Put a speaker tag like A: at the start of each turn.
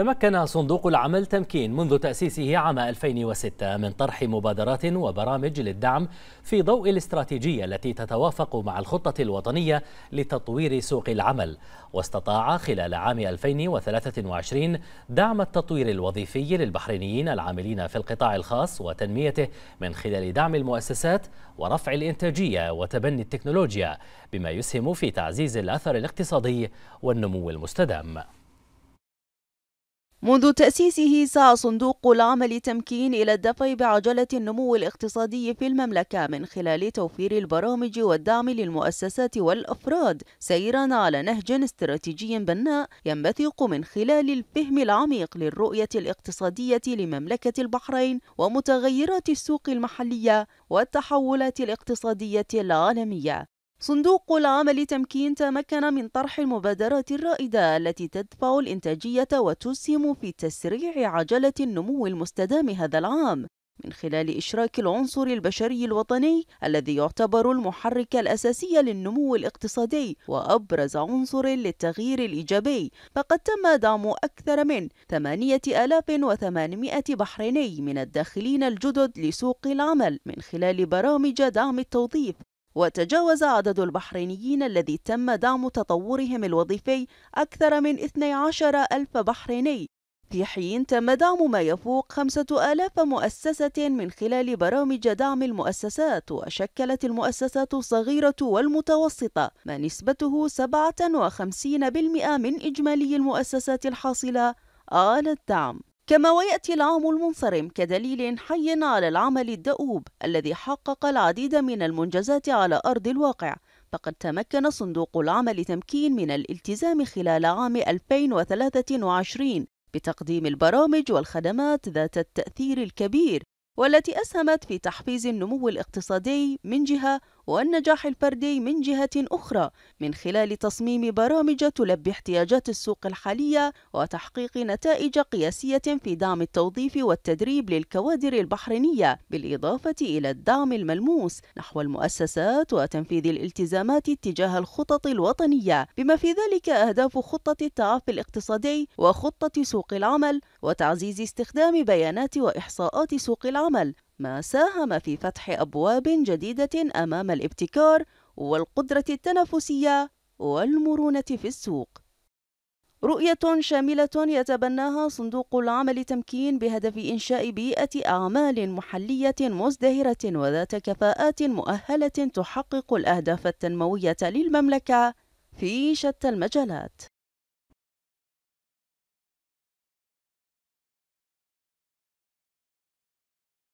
A: تمكن صندوق العمل تمكين منذ تأسيسه عام 2006 من طرح مبادرات وبرامج للدعم في ضوء الاستراتيجية التي تتوافق مع الخطة الوطنية لتطوير سوق العمل واستطاع خلال عام 2023 دعم التطوير الوظيفي للبحرينيين العاملين في القطاع الخاص وتنميته من خلال دعم المؤسسات ورفع الإنتاجية وتبني التكنولوجيا بما يسهم في تعزيز الأثر الاقتصادي والنمو المستدام
B: منذ تأسيسه سعى صندوق العمل تمكين إلى الدفع بعجلة النمو الاقتصادي في المملكة من خلال توفير البرامج والدعم للمؤسسات والأفراد سيرا على نهج استراتيجي بناء ينبثق من خلال الفهم العميق للرؤية الاقتصادية لمملكة البحرين ومتغيرات السوق المحلية والتحولات الاقتصادية العالمية صندوق العمل تمكين تمكن من طرح المبادرات الرائدة التي تدفع الإنتاجية وتسهم في تسريع عجلة النمو المستدام هذا العام من خلال إشراك العنصر البشري الوطني الذي يعتبر المحرك الأساسي للنمو الاقتصادي وأبرز عنصر للتغيير الإيجابي فقد تم دعم أكثر من 8800 بحريني من الداخلين الجدد لسوق العمل من خلال برامج دعم التوظيف وتجاوز عدد البحرينيين الذي تم دعم تطورهم الوظيفي أكثر من 12 ألف بحريني في حين تم دعم ما يفوق 5000 مؤسسة من خلال برامج دعم المؤسسات وشكلت المؤسسات الصغيرة والمتوسطة ما نسبته 57% من إجمالي المؤسسات الحاصلة على الدعم كما ويأتي العام المنصرم كدليل حي على العمل الدؤوب الذي حقق العديد من المنجزات على أرض الواقع فقد تمكن صندوق العمل تمكين من الالتزام خلال عام 2023 بتقديم البرامج والخدمات ذات التأثير الكبير والتي أسهمت في تحفيز النمو الاقتصادي من جهة والنجاح الفردي من جهة أخرى من خلال تصميم برامج تلبي احتياجات السوق الحالية وتحقيق نتائج قياسية في دعم التوظيف والتدريب للكوادر البحرينية بالإضافة إلى الدعم الملموس نحو المؤسسات وتنفيذ الالتزامات تجاه الخطط الوطنية بما في ذلك أهداف خطة التعافي الاقتصادي وخطة سوق العمل وتعزيز استخدام بيانات وإحصاءات سوق العمل العمل ما ساهم في فتح أبواب جديدة أمام الابتكار والقدرة التنافسية والمرونة في السوق رؤية شاملة يتبناها صندوق العمل تمكين بهدف إنشاء بيئة أعمال محلية مزدهرة وذات كفاءات مؤهلة تحقق الأهداف التنموية للمملكة في شتى المجالات